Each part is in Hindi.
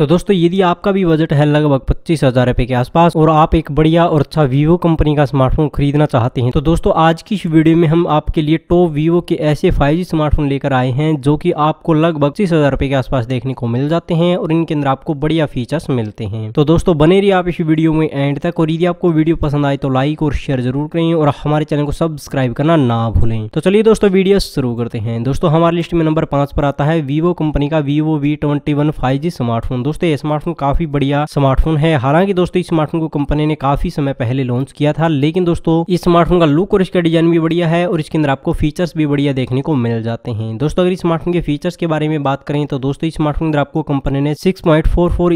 तो दोस्तों यदि आपका भी बजट है लगभग पच्चीस हजार रुपए के आसपास और आप एक बढ़िया और अच्छा वीवो कंपनी का स्मार्टफोन खरीदना चाहते हैं तो दोस्तों आज की इस वीडियो में हम आपके लिए टॉप वीवो के ऐसे 5G स्मार्टफोन लेकर आए हैं जो कि आपको लगभग पच्चीस हजार रुपए के आसपास देखने को मिल जाते हैं और इनके अंदर आपको बढ़िया फीचर्स मिलते हैं तो दोस्तों बने रही आप इस वीडियो में एंड तक और यदि आपको वीडियो पसंद आए तो लाइक और शेयर जरूर करें और हमारे चैनल को सब्सक्राइब करना ना भूलें तो चलिए दोस्तों वीडियो शुरू करते हैं दोस्तों हमारे लिस्ट में नंबर पांच पर आता है वीवो कंपनी का वीवो वी ट्वेंटी स्मार्टफोन दोस्तों ये स्मार्टफोन काफी बढ़िया स्मार्टफोन है हालांकि दोस्तों इस स्मार्टफोन को कंपनी ने काफी समय पहले लॉन्च किया था लेकिन दोस्तों इस स्मार्टफोन का लुक और इसका डिजाइन भी बढ़िया है और इसके अंदर आपको फीचर्स भी बढ़िया देखने को मिल जाते हैं दोस्तों अगर स्मार्टफोन के फीचर्स के बारे में बात करें तो दोस्तों इस स्मार्टफोन अंदर आपको कंपनी ने सिक्स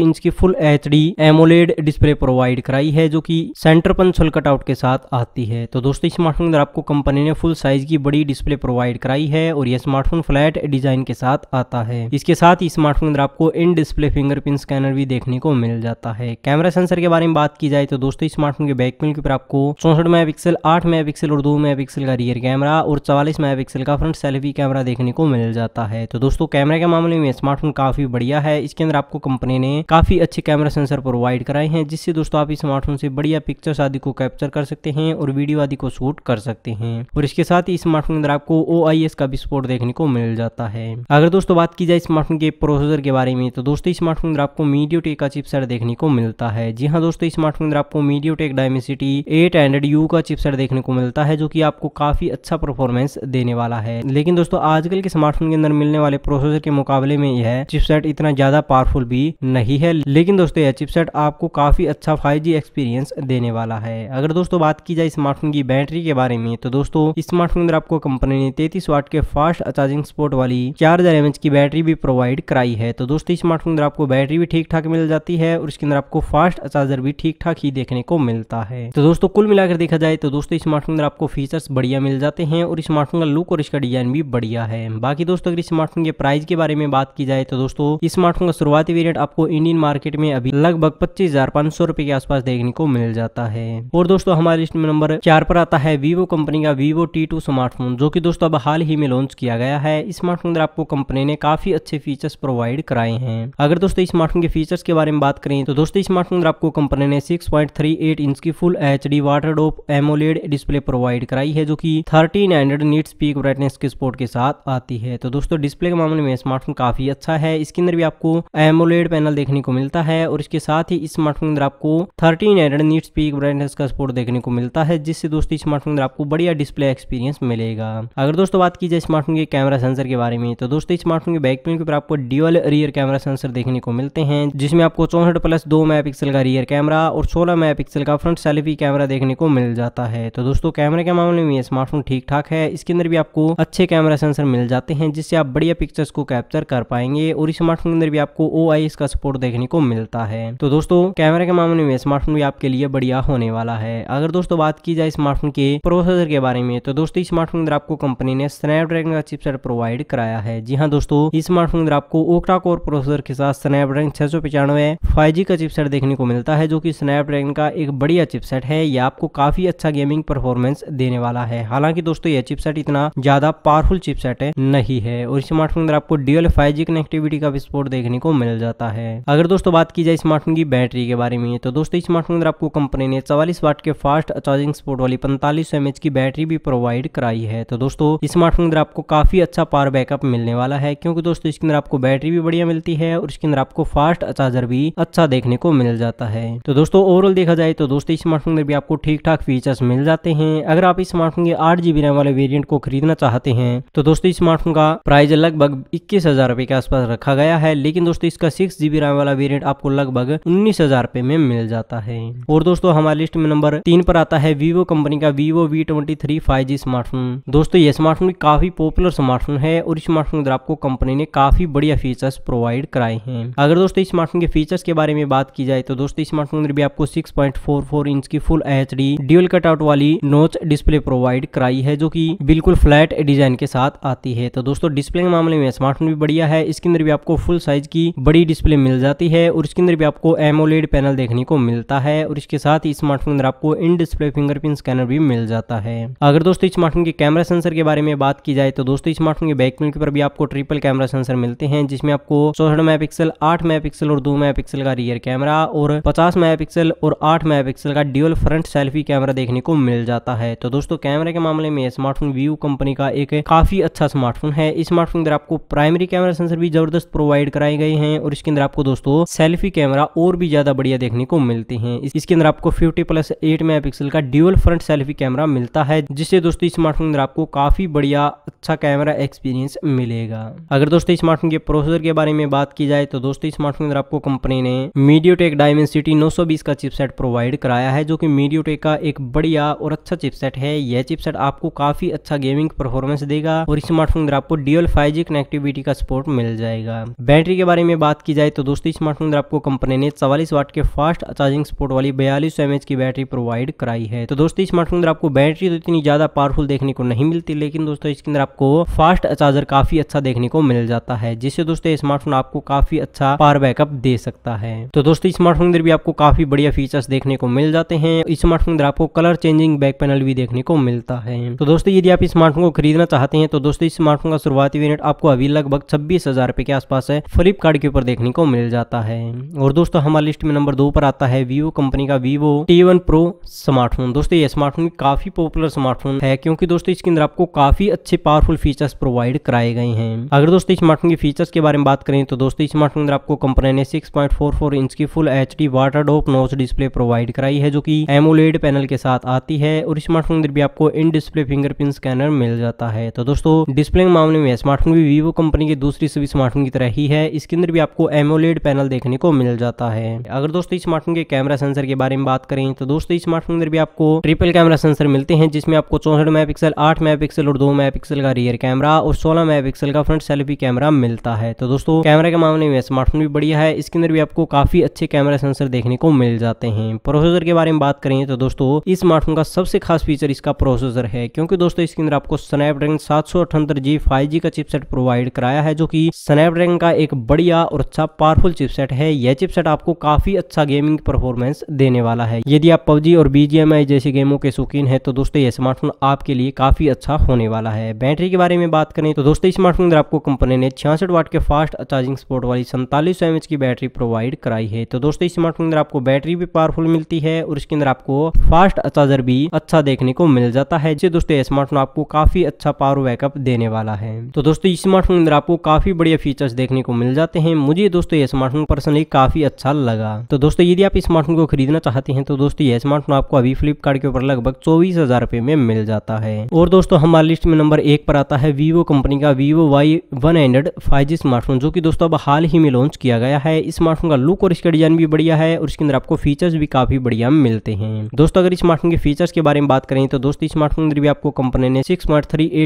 इंच की full H D AMOLED display provide कराई है जो की सेंटर पंचल कटआउट के साथ आती है तो दोस्तों इस स्मार्टफोन अंदर आपको कंपनी ने फुल साइज की बड़ी डिस्प्ले प्रोवाइड कराई है और यह स्मार्टफोन फ्लैट डिजाइन के साथ आता है इसके साथ ही स्मार्टफोन अंदर आपको in display finger fingerprint scanner भी देखने को मिल जाता है कैमरा सेंसर के बारे में बात की जाए तो दोस्तों स्मार्टफोन के बैकपेन के ऊपर आपको चौसठ मेगा पिक्सल आठ मेगा पिक्सल और दो मेगा पिक्सल का रियर कैमरा और चवालीस मेगा पिक्सल का फ्रंट सेल्फी कैमरा देखने को मिल जाता है तो दोस्तों कैमरा के मामले में स्मार्टफोन काफी बढ़िया है इसके अंदर आपको कंपनी ने काफी अच्छे कैमरा सेंसर प्रोवाइड कराए हैं जिससे दोस्तों आप इस स्मार्टफोन से बढ़िया पिक्चर्स आदि को कैप्चर कर सकते हैं और वीडियो आदि को शूट कर सकते हैं और इसके साथ ही स्मार्टफोन के अंदर आपको ओ का सपोर्ट देखने को मिल जाता है अगर दोस्तों बात की जाए स्मार्टफोन के प्रोसेसर के बारे में तो दोस्तों स्मार्टफोन स्मार्टफोन अंदर आपको मीडियो टेक का चिपसेट देखने को मिलता है जी हाँ दोस्तों स्मार्टफोन अंदर आपको MediaTek Dimensity eight hundred U का चिपसेट देखने को मिलता है जो कि आपको काफी अच्छा परफॉर्मेंस देने वाला है लेकिन दोस्तों आजकल के स्मार्टफोन के अंदर मिलने वाले प्रोसेसर के मुकाबले में यह चिपसेट इतना ज्यादा पावरफुल भी नहीं है लेकिन दोस्तों यह चिपसेट आपको काफी अच्छा फाइव एक्सपीरियंस देने वाला है अगर दोस्तों बात की जाए स्मार्टफोन की बैटरी के बारे में तो दोस्तों स्मार्टफोन अंदर आपको कंपनी ने तैतीस वाट के फास्ट चार्जिंग स्पोर्ट वाली चार हजार की बैटरी भी प्रोवाइड कराई है तो दोस्तों स्मार्टफोन अंदर आपको बैटरी भी ठीक ठाक मिल जाती है और इसके अंदर आपको फास्ट चार्जर भी ठीक ठाक ही देखने को मिलता है तो दोस्तों कुल मिलाकर देखा जाए तो दोस्तों स्मार्टफोन अंदर आपको फीचर्स बढ़िया मिल जाते हैं और स्मार्टफोन का लुक और इसका डिजाइन भी बढ़िया है बाकी दोस्तों अगर स्मार्टफोन के प्राइस के बारे में बात की जाए तो दोस्तों स्मार्टफोन का शुरुआती वेरियंट आपको इंडियन मार्केट में अभी लगभग पच्चीस हजार पांच सौ रुपए के आसपास देखने को मिल जाता है और दोस्तों हमारे लिस्ट में नंबर चार पर आता है वीवो कंपनी का वीवो टी स्मार्टफोन जो की दोस्तों अब हाल ही में लॉन्च किया गया है स्मार्टफोन अंदर आपको कंपनी ने काफी अच्छे फीचर्स प्रोवाइड कराए हैं अगर दोस्तों दोस्तों स्मार्टफोन के फीचर्स के बारे में बात करें तो दोस्तों स्मार्टफोन अंदर आपको कंपनी ने 6.38 इंच की full H D water drop AMOLED display provide कराई है जो कि 1300 नीट स्पीक ब्राइटनेस के सपोर्ट के साथ आती है तो दोस्तों डिस्प्ले के मामले में स्मार्टफोन काफी अच्छा है इसके अंदर भी आपको एमोलेड पैनल देखने को मिलता है और इसके साथ ही स्मार्टफोन अंदर आपको thirteen hundred nits peak brightness का सपोर्ट देखने को मिलता है जिससे दोस्तों स्मार्टफोन अंदर आपको बढ़िया डिस्प्ले एक्सपीरियंस मिलेगा अगर दोस्तों बात की जाए स्मार्टफोन के कैमरा सेंसर के बारे में तो दोस्तों स्मार्टफोन के बैक पैनल के ऊपर आपको ड्यूअल रियर कैमरा सेंसर देखने को मिलते हैं जिसमें आपको चौंसठ प्लस दो मेगा का रियर कैमरा और सोलह मेगापिक्सल का फ्रंट सेल्फी कैमरा देखने को मिल जाता है तो दोस्तों कैमरे के मामले में स्मार्टफोन ठीक ठाक है इसके अंदर भी आपको अच्छे कैमरा सेंसर मिल जाते हैं जिससे आप बढ़िया पिक्चर्स को कैप्चर कर पाएंगे और इस स्मार्टफोन के अंदर भी आपको ओ का सपोर्ट देखने को मिलता है तो दोस्तों कैमरे के मामले में स्मार्टफोन भी आपके लिए बढ़िया होने वाला है अगर दोस्तों बात की जाए स्मार्टफोन के प्रोसेसर के बारे में तो दोस्तों इस स्मार्टफोन अंदर आपको कंपनी ने स्नैपड्रैगन का चिपसेट प्रोवाइड कराया है जी हाँ दोस्तों इस स्मार्टफोन अंदर आपको ओक्टा कोर प्रोसेसर के साथ स्नैप स्नैपड्रैगन छह सौ पचानवे फाइव जी का चिपसेट देखने को मिलता है जो कि स्नैपड्रैगन का एक बढ़िया चिपसेट है यह आपको काफी अच्छा गेमिंग परफॉर्मेंस देने वाला है हालांकि दोस्तों यह चिपसेट इतना ज्यादा पावरफुल चिपसेट नहीं है और स्मार्टफोन अंदर आपको ड्यूअल फाइव कनेक्टिविटी का विस्फोट देखने को मिल जाता है अगर दोस्तों बात की जाए स्मार्टफोन की बैटरी के बारे में तो दोस्तों स्मार्टफोन अंदर आपको कंपनी ने चवालीस वाट के फास्ट चार्जिंग सपोर्ट वाली पैंतालीस सौ की बैटरी भी प्रोवाइड कराई है तो दोस्तों स्मार्टफोन अंदर आपको काफी अच्छा पावर बैकअप मिलने वाला है क्योंकि दोस्तों इसके अंदर आपको बैटरी भी बढ़िया मिलती है और इसके अंदर आपको आपको फास्ट चार्जर भी अच्छा देखने को मिल जाता है तो दोस्तों ओवरऑल देखा जाए तो दोस्तों इस स्मार्टफोन में भी आपको ठीक ठाक फीचर्स मिल जाते हैं अगर आप इस स्मार्टफोन के आठ जीबी रैम वाले वेरियंट को खरीदना चाहते हैं तो दोस्तों इस स्मार्टफोन का प्राइस लगभग इक्कीस हजार के आसपास रखा गया है लेकिन दोस्तों इसका सिक्स जीबी रैम वाला वेरियंट आपको लगभग उन्नीस हजार में मिल जाता है और दोस्तों हमारी लिस्ट में नंबर तीन पर आता है वीवो कंपनी का Vivo V twenty three five G smartphone दोस्तों ये स्मार्टफोन काफी पॉपुलर स्मार्टफोन है और इस स्मार्टफोन आपको कंपनी ने काफी बढ़िया फीचर्स प्रोवाइड कराए हैं अगर दोस्तों इस स्मार्टफोन के फीचर्स के बारे में बात की जाए तो दोस्तों इस स्मार्टफोन ने भी आपको 6.44 इंच की full H D dual cutout वाली नोच डिस्प्ले प्रोवाइड कराई है जो कि बिल्कुल फ्लैट डिजाइन के साथ आती है तो दोस्तों डिस्प्ले के मामले में स्मार्टफोन भी बढ़िया है इसके अंदर भी आपको फुल साइज की बड़ी डिस्प्ले मिल जाती है और इसके अंदर भी आपको एमोलेड पैनल देखने को मिलता है और इसके साथ ही स्मार्टफोन अंदर आपको इन डिस्प्ले फिंगरप्रिंट स्कैनर भी मिल जाता है अगर दोस्तों स्मार्टफोन के कैमरा सेंसर के बारे में बात की जाए तो दोस्तों स्मार्टफोन के बैक पैनल के भी आपको ट्रिपल कैमरा सेंसर मिलते हैं जिसमें आपको चौसठ मेगा पिक्सल 8 मेगापिक्सल और दो मेगापिक्सल का रियर कैमरा और पचास मेगापिक्सल और आठ मेगापिक्सल का ड्यूल फ्रंट सेल्फी कैमरा देखने को मिल जाता है तो दोस्तों कैमरे के मामले में स्मार्टफोन व्यू कंपनी का एक काफी अच्छा स्मार्टफोन है इस स्मार्टफोन अंदर आपको प्राइमरी कैमरा सेंसर भी जबरदस्त प्रोवाइड कराए गए हैं और इसके अंदर आपको दोस्तों सेल्फी कैमरा और भी ज्यादा बढ़िया देखने को मिलते हैं इसके अंदर आपको फिफ्टी प्लस एट मेगा का ड्यूअल फ्रंट सेल्फी कैमरा मिलता है जिससे दोस्तों स्मार्टफोन अंदर आपको काफी बढ़िया अच्छा कैमरा एक्सपीरियंस मिलेगा अगर दोस्तों स्मार्टफोन के प्रोसेसर के बारे में बात की जाए तो दोस्तों दोस्तों स्मार्टफोन अंदर आपको कंपनी ने मीडियो टेक डायमेंसिटी 920 का चिपसेट प्रोवाइड कराया है जो कि मीडियो का एक बढ़िया और अच्छा चिपसेट है यह चिपसेट आपको काफी अच्छा गेमिंग परफॉर्मेंस देगा और स्मार्टफोन अंदर आपको डियल फाइव कनेक्टिविटी का सपोर्ट मिल जाएगा बैटरी के बारे में बात की जाए तो दोस्तों स्मार्टफोन अंदर आपको कंपनी ने चवालीस वाट के फास्ट चार्जिंग सपोर्ट वाली बयालीस एमएच की बैटरी प्रोवाइड कराई है तो दोस्तों स्मार्टफोन अंदर आपको बैटरी तो इतनी ज्यादा पावरफुल देखने को नहीं मिलती लेकिन दोस्तों इसके अंदर आपको फास्ट चार्जर काफी अच्छा देखने को मिल जाता है जिससे दोस्तों स्मार्टफोन आपको काफी अच्छा अच्छा पावर बैकअप दे सकता है तो दोस्तों स्मार्टफोन अंदर भी आपको काफी बढ़िया फीचर्स देखने को मिल जाते हैं स्मार्टफोन अंदर आपको कलर चेंजिंग बैक पैनल भी देखने को मिलता है तो दोस्तों यदि आप स्मार्टफोन को खरीदना चाहते हैं तो दोस्तों स्मार्टफोन का शुरुआती वेरियंट आपको अभी लगभग छब्बीस हजार के आसपास है फ्लिपकार्ट के ऊपर देखने को मिल जाता है और दोस्तों हमारे लिस्ट में नंबर दो पर आता है वीवो कंपनी का Vivo T one pro smartphone दोस्तों ये स्मार्टफोन काफी पॉपुलर स्मार्टफोन है क्योंकि दोस्तों इसके अंदर आपको काफी अच्छे पावरफुल फीचर्स प्रोवाइड कराए गए हैं अगर दोस्तों स्मार्टफोन के फीचर्स के बारे में बात करें तो दोस्तों स्मार्टफोन अंदर आपको कंपनी ने 6.44 इंच की full H D water drop notch display provide कराई है जो कि एमोलेड पैनल के साथ आती है और स्मार्टफोन अंदर भी आपको इन डिस्प्ले फिंगरप्रिंट स्कैनर मिल जाता है तो दोस्तों डिस्प्ले के मामले में स्मार्टफोन भी वीवो कंपनी के दूसरी सभी स्मार्टफोन की तरह ही है इसके अंदर भी आपको एमोलेड पैनल देखने को मिल जाता है अगर दोस्तों स्मार्टफोन के कैमरा सेंसर के बारे में बात करें तो दोस्तों स्मार्टफोन अंदर भी आपको ट्रिपल कैमरा सेंसर मिलते हैं जिसमें आपको चौसठ मेगा पिक्सल आठ मेगा पिक्सल और दो मेगा पिक्सल का रियर कैमरा और सोलह मेगा पिक्सल का फ्रंट सेल्फी कैमरा मिलता है तो दोस्तों कैमरा के मामले में स्मार्ट स्मार्टफोन भी बढ़िया है इसके अंदर भी आपको काफ़ी अच्छे कैमरा सेंसर देखने को मिल जाते हैं प्रोसेसर के बारे में बात करें तो दोस्तों इस स्मार्टफोन का सबसे खास फीचर इसका प्रोसेसर है क्योंकि दोस्तों इसके अंदर आपको स्नैपड्रैगन सात सौ जी फाइव जी का चिपसेट प्रोवाइड कराया है जो कि स्नैपड्रैगन का एक बढ़िया और अच्छा पावरफुल चिपसेट है यह चिपसेट आपको काफी अच्छा गेमिंग परफॉर्मेंस देने वाला है यदि आप पबजी और बीजीएमआई जैसे गेमों के शौकीन है तो दोस्तों यह स्मार्टफोन आपके लिए काफी अच्छा होने वाला है बैटरी के बारे में बात करें तो दोस्तों स्मार्टफोन आपको कंपनी ने छियासठ वाट के फास्ट चार्जिंग सपोर्ट वाली क्षमता सैंतालीस सौ की बैटरी प्रोवाइड कराई है तो दोस्तों इस स्मार्टफोन के अंदर आपको बैटरी भी पावरफुल मिलती है और इसके अंदर आपको फास्ट चार्जर भी अच्छा देखने को मिल जाता है जिससे दोस्तों स्मार्टफोन आपको काफी अच्छा पावर बैकअप देने वाला है तो दोस्तों इस स्मार्टफोन के अंदर आपको काफी बढ़िया फीचर्स देखने को मिल जाते हैं मुझे दोस्तों ये स्मार्टफोन पर्सनली काफी अच्छा लगा तो दोस्तों यदि आप स्मार्टफोन को खरीदना चाहते हैं तो दोस्तों यह स्मार्टफोन आपको अभी फ्लिपकार्ट के ऊपर लगभग चौबीस हजार रुपए में मिल जाता है और दोस्तों हमारे लिस्ट में नंबर एक पर आता है वीवो कंपनी का Vivo Y one hundred five G smartphone जो की दोस्तों अब हाल ही में लॉन्च लॉन्च किया गया है इस स्मार्टफोन का लुक और इसका डिजाइन भी बढ़िया है और इसके अंदर आपको फीचर्स भी काफी बढ़िया मिलते हैं दोस्तों अगर स्मार्टफोन के फीचर्स के बारे में बात करें तो दोस्तों स्मार्टफोन के अंदर भी आपको कंपनी ने सिक्स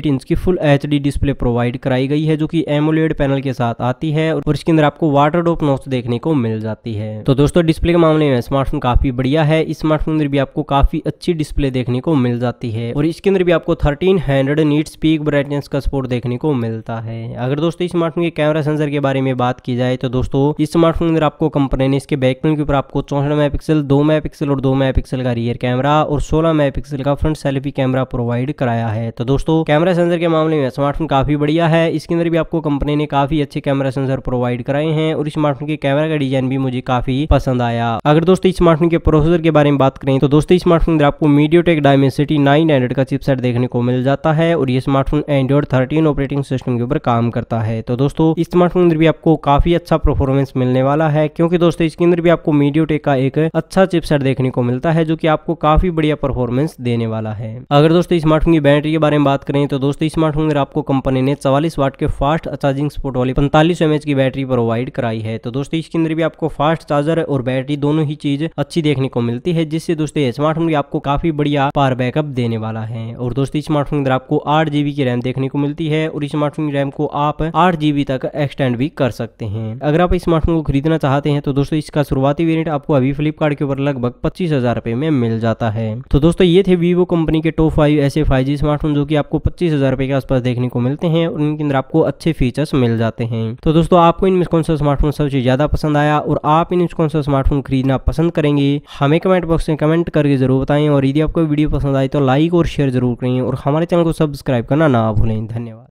इंच की फुल एच डिस्प्ले प्रोवाइड कराई गई है जो की एमोलेड पैनल के साथ आती है और इसके अंदर आपको वाटर डॉप नोट देखने को मिल जाती है तो दोस्तों डिस्प्ले के मामले में स्मार्टफोन काफी बढ़िया है इस स्मार्टफोन अंदर भी आपको काफी अच्छी डिस्प्ले देखने को मिल जाती है और इसके अंदर भी आपको thirteen hundred nits peak brightness का सपोर्ट देखने को मिलता है अगर दोस्तों स्मार्टफोन के कैमरा सेंसर के बारे में बात की जाए तो तो दोस्तों इस स्मार्टफोन के अंदर आपको कंपनी ने इसके बैकपैन के ऊपर आपको चौसठ मेगा पिक्सल दो मेगा पिक्सल और दो मेगा पिक्सल का रियर कैमरा और सोलह मेगा पिक्सल का फ्रंट सेल्फी कैमरा प्रोवाइड कराया है तो दोस्तों कैमरा सेंसर के मामले में स्मार्टफोन काफी बढ़िया है इसके अंदर भी आपको कंपनी ने काफी अच्छे कैमरा सेंसर प्रोवाइड कराए हैं और स्मार्टफोन के कैमरा का डिजाइन भी मुझे काफी पसंद आया अगर दोस्तों स्मार्टफोन के प्रोसेसर के बारे में बात करें तो दोस्तों स्मार्टफोन अंदर आपको MediaTek Dimensity nine hundred का चिपसेट देखने को मिल जाता है और ये smartphone Android thirteen operating system के ऊपर काम करता है तो दोस्तों इस स्मार्टफोन अंदर भी आपको काफी अच्छा अच्छा परफॉर्मेंस मिलने वाला है क्योंकि दोस्तों इसके अंदर भी आपको मीडियो का एक अच्छा चिपसेट देखने को मिलता है जो कि आपको काफी बढ़िया परफॉर्मेंस देने वाला है अगर दोस्तों स्मार्टफोन की बैटरी के बारे में बात करें तो दोस्तों स्मार्टफोन अगर आपको कंपनी ने चवालीस वाट के फास्ट चार्जिंग स्पोर्ट वाली पैंतालीस एमएच की बैटरी प्रोवाइड कराई है तो दोस्तों इसके अंदर भी आपको फास्ट चार्जर और बैटरी दोनों ही चीज अच्छी देखने को मिलती है जिससे दोस्तों स्मार्टफोन भी आपको काफी बढ़िया पार बैकअप देने वाला है और दोस्तों स्मार्टफोन अंदर आपको आठ जीबी की रैम देखने को मिलती है और स्मार्टफोन की रैम को आप आठ जीबी तक एक्सटेंड भी कर सकते हैं अगर आप इस स्मार्टफोन को खरीदना चाहते हैं तो दोस्तों इसका शुरुआती वेरियंट आपको अभी फ्लिपकार्ट के ऊपर लगभग पच्चीस हजार में मिल जाता है तो दोस्तों ये थे वीवो कंपनी के टॉप फाइव ऐसे फाइव स्मार्टफोन जो कि आपको पच्चीस हजार के आसपास देखने को मिलते हैं और इनके अंदर आपको अच्छे फीचर्स मिल जाते हैं तो दोस्तों आपको इनमें कौन सा स्मार्टफोन सबसे ज्यादा पसंद आया और आप इन कौन सा स्मार्टफोन खरीदना पसंद करेंगे हमें कमेंट बॉक्स में कमेंट करके जरूर बताएं और यदि आपको वीडियो पसंद आए तो लाइक और शेयर जरूर करें और हमारे चैनल को सब्सक्राइब करना ना भूलें धन्यवाद